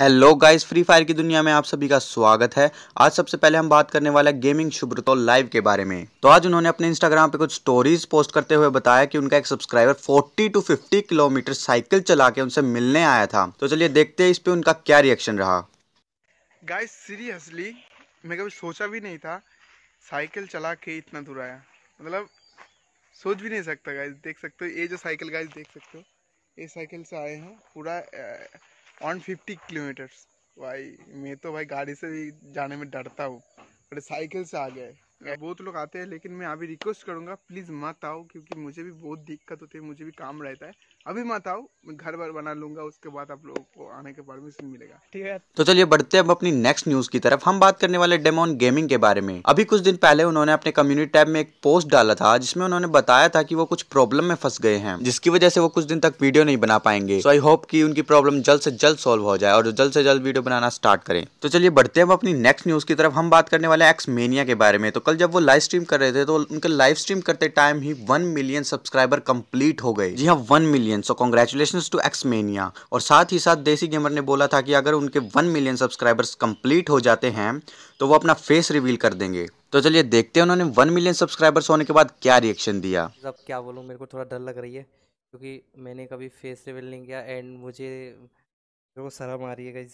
hello guys free fire की दुनिया में आप सभी का स्वागत है आज सबसे पहले हम बात करने वाले गेमिंग शुभ्रतो लाइव के बारे में तो आज उन्होंने अपने इंस्टाग्राम पे कुछ स्टोरीज पोस्ट करते हुए बताया कि उनका एक सब्सक्राइबर 40 टू 50 किलोमीटर साइकिल चला के उनसे मिलने आया था तो चलिए देखते हैं इस पे उनका क्या रिएक्शन रहा गाइस सीरियसली मैं कभी सोचा भी नहीं था साइकिल चला के इतना दूर आया मतलब सोच भी नहीं सकता गाइस देख सकते हो ये जो साइकिल गाइस देख सकते हो ये साइकिल से आए हैं पूरा वन फिफ्टी किलोमीटर्स भाई मैं तो भाई गाड़ी से जाने में डरता हूँ बट साइकिल से आ गया है बहुत लोग आते हैं लेकिन मैं अभी रिक्वेस्ट करूंगा प्लीज़ मत आओ क्योंकि मुझे भी बहुत दिक्कत होती है मुझे भी काम रहता है अभी मत आओ मैं घर बार बना लूंगा उसके बाद आप लोगों को आने के परमिशन मिलेगा ठीक है तो चलिए बढ़ते हैं अब अपनी नेक्स्ट न्यूज़ की तरफ हम बात करने वाले डेमोन गेमिंग के बारे में अभी कुछ दिन पहले उन्होंने अपने कम्युनिटी टैब में एक पोस्ट डाला था जिसमें उन्होंने बताया था की वो कुछ प्रॉब्लम में फंस गए हैं जिसकी वजह से वो कुछ दिन तक वीडियो नहीं बना पाएंगे तो आई होप की उनकी प्रॉब्लम जल्द से जल्द सोल्व हो जाए और जल्द से जल्द वीडियो बनाना स्टार्ट करें तो चलिए बढ़ते हैं अब अपनी नेक्स्ट न्यूज़ की तरफ हम बात करने वाले एक्स मेनिया के बारे में तो कल कल जब वो लाइव स्ट्रीम कर रहे थे तो उनके लाइव स्ट्रीम करते टाइम ही वन मिलियन सब्सक्राइबर कंप्लीट हो गए जी हाँ one million so congratulation to एक्समेनिया और साथ ही साथ देसी गेमर ने बोला था कि अगर उनके वन मिलियन सब्सक्राइबर्स कंप्लीट हो जाते हैं तो वो अपना फेस रिवील कर देंगे तो चलिए देखते हैं उन्होंने वन मिलियन सब्सक्राइबर्स होने के बाद क्या रिएक्शन दिया अब क्या बोलूँ मेरे को थोड़ा डर लग रही है क्योंकि मैंने कभी फेस रिवील नहीं किया एंड मुझे शर्म आ रही है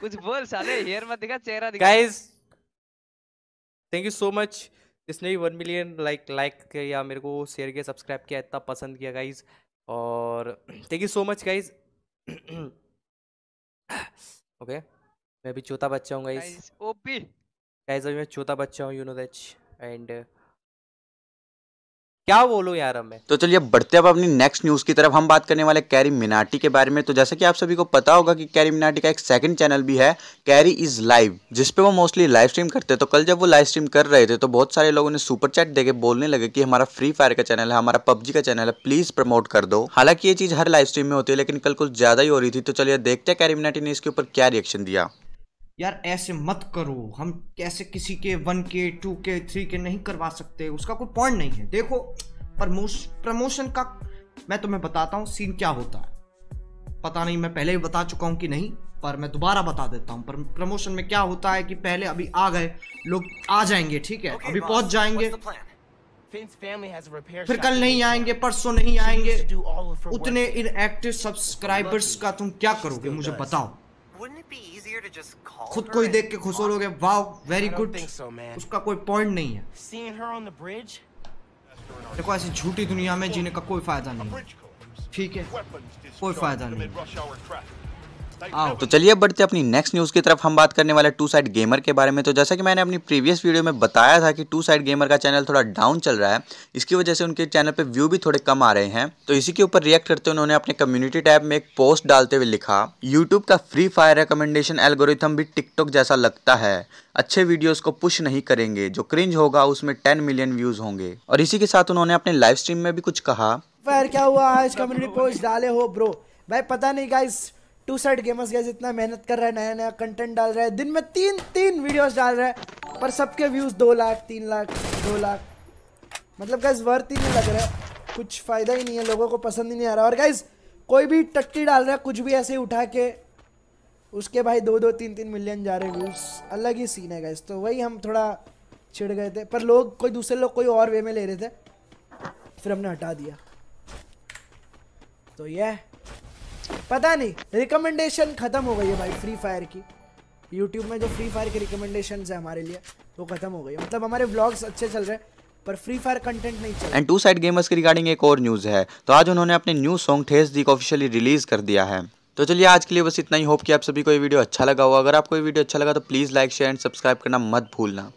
कुछ बोल साले हेयर मत दिखा चेहरा दिखा guys thank you so much जिसने भी वन मिलियन लाइक लाइक किया मेरे को शेयर किया सब्सक्राइब किया इतना पसंद किया गाइज और thank you so much guys okay मैं भी चौथा बच्चा हूँ गाइज ओपी गाइज अभी मैं चौथा बच्चा हूँ यू नो दैट एंड क्या बोलो यार हमें तो चलिए बढ़ते अब अपनी नेक्स्ट न्यूज़ की तरफ हम बात करने वाले कैरी मिनाटी के बारे में तो जैसा कि आप सभी को पता होगा कि कैरी मिनाटी का एक सेकंड चैनल भी है कैरी इज़ लाइव जिसपे वो मोस्टली लाइव स्ट्रीम करते तो कल जब वो लाइव स्ट्रीम कर रहे थे तो बहुत सारे लोगों ने सुपर चैट देके बोलने लगे की हमारा फ्री फायर का चैनल है हमारा पबजी का चैनल है प्लीज़ प्रमोट कर दो हालांकि ये चीज़ हर लाइव स्ट्रीम में होती है लेकिन कल कुछ ज़्यादा ही हो रही थी तो चलिए देखते हैं कैरी मिनाटी ने इसके ऊपर क्या रिएक्शन दिया यार ऐसे मत करो हम कैसे किसी के वन के टू के थ्री के नहीं करवा सकते उसका कोई पॉइंट नहीं है देखो प्रमोश प्रमोशन का मैं तुम्हें बताता हूँ सीन क्या होता है पता नहीं मैं पहले ही बता चुका हूँ कि नहीं पर मैं दोबारा बता देता हूँ प्रमोशन में क्या होता है कि पहले अभी आ गए लोग आ जाएंगे ठीक है okay, अभी पहुंच जाएंगे फिर कल नहीं आएंगे परसों नहीं आएंगे उतने इनएक्टिव सब्सक्राइबर्स का तुम क्या करोगे मुझे बताओ खुद को ही देख के खुश हो लोगे वाह वेरी गुड उसका कोई पॉइंट नहीं है देखो ऐसी झूठी दुनिया में जीने का कोई फायदा नहीं ठीक है कोई फायदा नहीं हाँ, तो चलिए बढ़ते अपनी नेक्स्ट न्यूज़ की तरफ हम बात करने वाले टू साइड गेमर के बारे में तो जैसा कि मैंने अपनी प्रीवियस वीडियो में बताया था कि टू साइड गेमर का चैनल थोड़ा डाउन चल रहा है इसकी वजह से उनके चैनल पे व्यू भी थोड़े कम आ रहे हैं तो इसी के ऊपर रिएक्ट करते उन्होंने अपने कम्युनिटी टैब में एक पोस्ट डालते हुए लिखा यूट्यूब का फ्री फायर रिकमेंडेशन एल्गोरिथम भी टिकटॉक जैसा लगता है अच्छे वीडियोस को पुश नहीं करेंगे जो क्रिंज होगा उसमें टेन मिलियन व्यूज होंगे और इसी के साथ उन्होंने अपने लाइव स्ट्रीम में भी कुछ कहा फायर क्या हुआ आज कम्युनिटी पोस्ट डाले हो ब्रो भाई पता नहीं guys two side gamers guys इतना मेहनत कर रहा है नया नया कंटेंट डाल रहा है दिन में तीन तीन वीडियोस डाल रहा है पर सबके व्यूज़ दो लाख तीन लाख दो लाख मतलब गैस वर्थ ही नहीं लग रहा है कुछ फ़ायदा ही नहीं है लोगों को पसंद ही नहीं आ रहा और गैस कोई भी टट्टी डाल रहा है कुछ भी ऐसे ही उठा के उसके भाई दो दो तीन तीन मिलियन जा रहे व्यूज़ अलग ही सीन है गैस तो वही हम थोड़ा छिड़ गए थे पर लोग कोई दूसरे लोग कोई और वे में ले रहे थे फिर हमने हटा दिया तो यह पता नहीं रिकमेंडेशन ख़त्म हो गई है भाई फ्री फायर की यूट्यूब में जो फ्री फायर के रिकमेंडेशन है हमारे लिए वो खत्म हो गई मतलब हमारे ब्लॉग्स अच्छे चल रहे हैं पर फ्री फायर कंटेंट नहीं चल एंड टू साइड गेमर्स के रिगार्डिंग एक और न्यूज़ है तो आज उन्होंने अपने न्यू सॉन्ग ठेस दी को ऑफिशियली रिलीज़ कर दिया है तो चलिए आज के लिए बस इतना ही होप कि आप सभी को ये वीडियो अच्छा लगा हुआ अगर आपको ये वीडियो अच्छा लगा तो please like share and subscribe करना मत भूलना